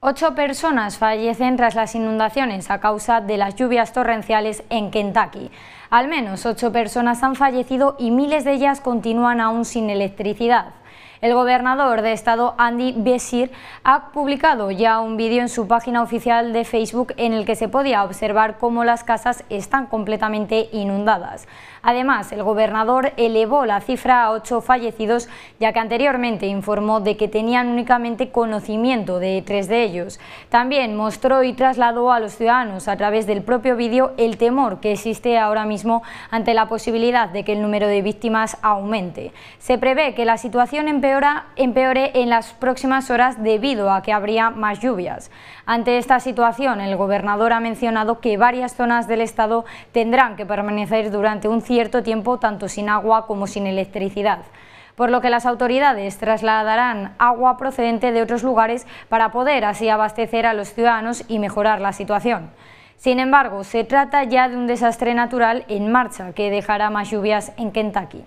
Ocho personas fallecen tras las inundaciones a causa de las lluvias torrenciales en Kentucky. Al menos ocho personas han fallecido y miles de ellas continúan aún sin electricidad. El gobernador de Estado, Andy Besir, ha publicado ya un vídeo en su página oficial de Facebook en el que se podía observar cómo las casas están completamente inundadas. Además, el gobernador elevó la cifra a ocho fallecidos, ya que anteriormente informó de que tenían únicamente conocimiento de tres de ellos. También mostró y trasladó a los ciudadanos a través del propio vídeo el temor que existe ahora mismo ante la posibilidad de que el número de víctimas aumente. Se prevé que la situación empeore en las próximas horas debido a que habría más lluvias. Ante esta situación, el gobernador ha mencionado que varias zonas del Estado tendrán que permanecer durante un cierto tiempo tanto sin agua como sin electricidad por lo que las autoridades trasladarán agua procedente de otros lugares para poder así abastecer a los ciudadanos y mejorar la situación. Sin embargo, se trata ya de un desastre natural en marcha que dejará más lluvias en Kentucky.